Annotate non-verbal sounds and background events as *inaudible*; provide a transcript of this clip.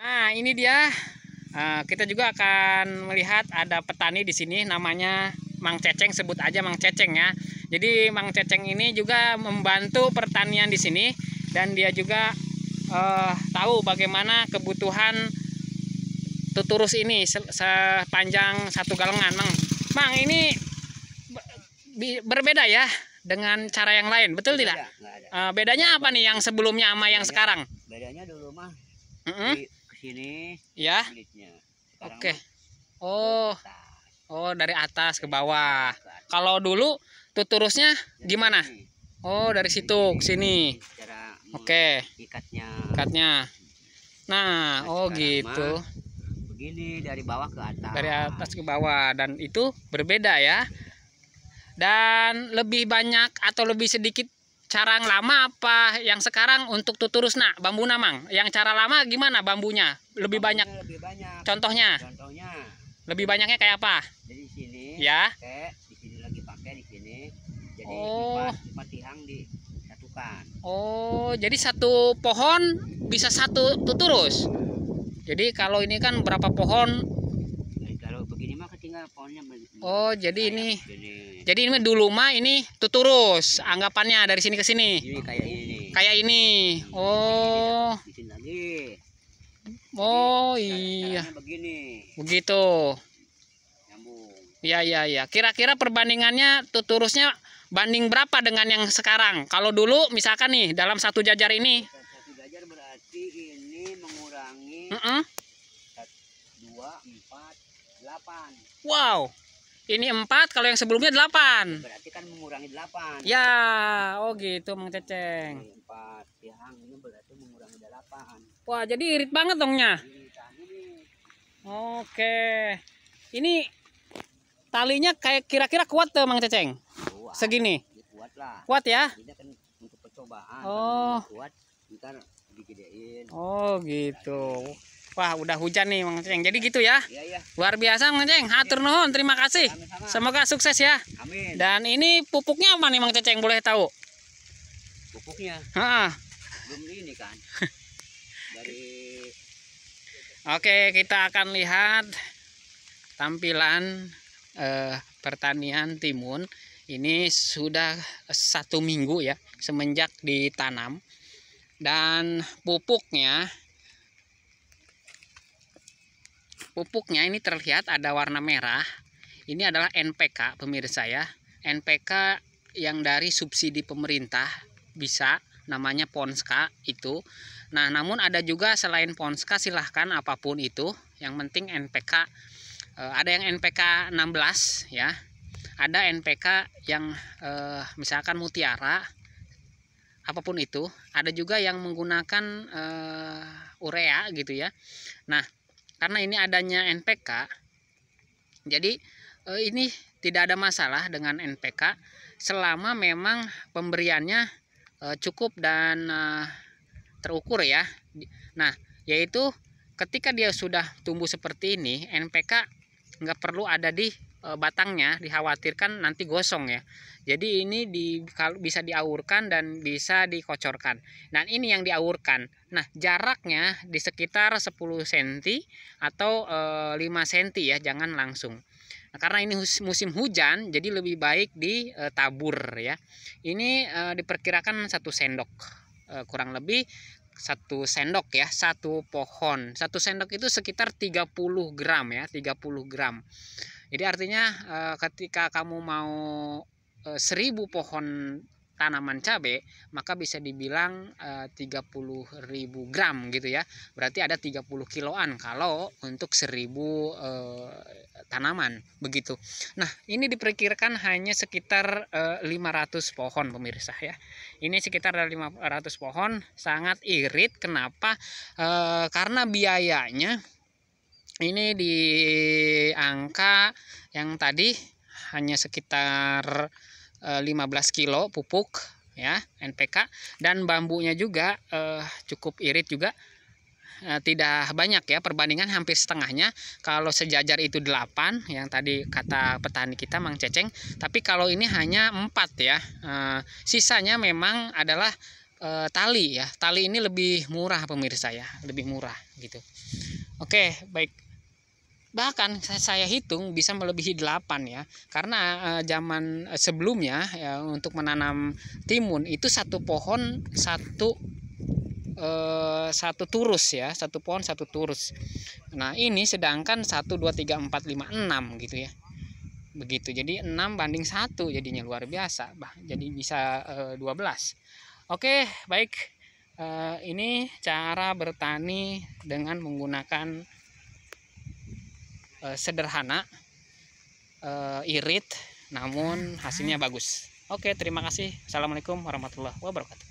Nah, ini dia. Eh, kita juga akan melihat ada petani di sini namanya Mang Ceceng, sebut aja Mang Ceceng ya. Jadi Mang Ceceng ini juga membantu pertanian di sini dan dia juga uh, tahu bagaimana kebutuhan tuturus ini sepanjang satu galengan, Mang. Mang, ini berbeda ya dengan cara yang lain, betul tidak? Ada. Uh, bedanya apa nih yang sebelumnya sama yang bedanya, sekarang? Bedanya dulu mah mm -hmm sini ya oke okay. oh oh dari atas ke bawah kalau dulu tuturusnya gimana oh dari situ ke sini mm, oke okay. ikatnya ikatnya nah, nah oh gitu begini dari bawah ke atas dari atas ke bawah dan itu berbeda ya dan lebih banyak atau lebih sedikit cara yang lama apa yang sekarang untuk tuturus nak bambu namang yang cara lama gimana bambunya lebih bambunya banyak lebih banyak contohnya contohnya lebih banyaknya kayak apa jadi sini ya pakai, di sini lagi pakai di sini jadi oh. empat, tiang disatukan oh jadi satu pohon bisa satu tuturus jadi kalau ini kan berapa pohon nah, kalau begini mah ketinggalan pohonnya oh jadi ini begini. Jadi ini dulu mah ini tuturus anggapannya dari sini ke sini. Ini kayak ini. Kayak ini. Oh. lagi. Oh iya. Begini. Begitu. Nyambung. Ya ya ya. Kira-kira perbandingannya tuturusnya banding berapa dengan yang sekarang? Kalau dulu misalkan nih dalam satu jajar ini. Satu jajar berarti ini mengurangi. Mm -mm. Dua, empat, delapan. Wow. Ini 4, kalau yang sebelumnya 8. Berarti kan mengurangi 8. Ya, oh gitu Mang Ceceng. Ini 4 tiang ya, ini berarti mengurangi 8. Wah, jadi irit banget dongnya. Oke. Ini talinya kayak kira-kira kuat tuh Mang Ceceng. Kuat. Segini. Ini ya, kuat lah. Kuat ya? Ini kan untuk percobaan. Oh. Kuat, ntar digedein. Oh, gitu. Berarti. Wah, udah hujan nih Mang Ceng. Jadi gitu ya. Iya, iya. Luar biasa Mang Ceng. Hatur iya. nuhun, terima kasih. Semoga sukses ya. Amin. Dan ini pupuknya apa nih Mang Ceng? Boleh tahu? Pupuknya. Heeh. Belum ini kan. *laughs* Dari Oke, kita akan lihat tampilan eh, pertanian timun. Ini sudah satu minggu ya semenjak ditanam dan pupuknya Pupuknya ini terlihat ada warna merah. Ini adalah NPK pemirsa ya. NPK yang dari subsidi pemerintah bisa namanya Ponska itu. Nah, namun ada juga selain Ponska silahkan apapun itu. Yang penting NPK eh, ada yang NPK 16 ya. Ada NPK yang eh, misalkan mutiara apapun itu. Ada juga yang menggunakan eh, urea gitu ya. Nah, karena ini adanya NPK jadi eh, ini tidak ada masalah dengan NPK selama memang pemberiannya eh, cukup dan eh, terukur ya nah yaitu ketika dia sudah tumbuh seperti ini NPK nggak perlu ada di Eh, batangnya dikhawatirkan nanti gosong ya. Jadi ini di, bisa diaurkan dan bisa dikocorkan. nah, ini yang diaurkan. Nah jaraknya di sekitar 10 cm atau e, 5 cm ya jangan langsung. Nah, karena ini musim hujan jadi lebih baik ditabur eh, ya. Ini e, diperkirakan satu sendok e, kurang lebih satu sendok ya satu pohon satu sendok itu sekitar 30 gram ya 30 gram jadi artinya eh, ketika kamu mau eh, seribu pohon tanaman cabai maka bisa dibilang e, ribu gram gitu ya berarti ada 30 kiloan kalau untuk seribu tanaman begitu nah ini diperkirakan hanya sekitar e, 500 pohon pemirsa ya ini sekitar 500 pohon sangat irit kenapa karena biayanya ini di angka yang tadi hanya sekitar 15 eh, kilo pupuk ya NPK dan bambunya juga eh, cukup irit juga eh, tidak banyak ya perbandingan hampir setengahnya kalau sejajar itu 8 yang tadi kata petani kita Mang Ceceng tapi kalau ini hanya 4 ya eh, sisanya memang adalah eh, tali ya tali ini lebih murah pemirsa ya lebih murah gitu oke baik bahkan saya hitung bisa melebihi 8 ya karena e, zaman sebelumnya ya, untuk menanam timun itu satu pohon satu e, satu turus ya satu pohon satu turus nah ini sedangkan 1 2 3 4 5 6 gitu ya begitu jadi 6 banding 1 jadinya luar biasa bah jadi bisa e, eh, 12 oke baik e, ini cara bertani dengan menggunakan Eh, sederhana, uh, irit, namun hasilnya bagus. Oke, terima kasih. Assalamualaikum warahmatullahi wabarakatuh.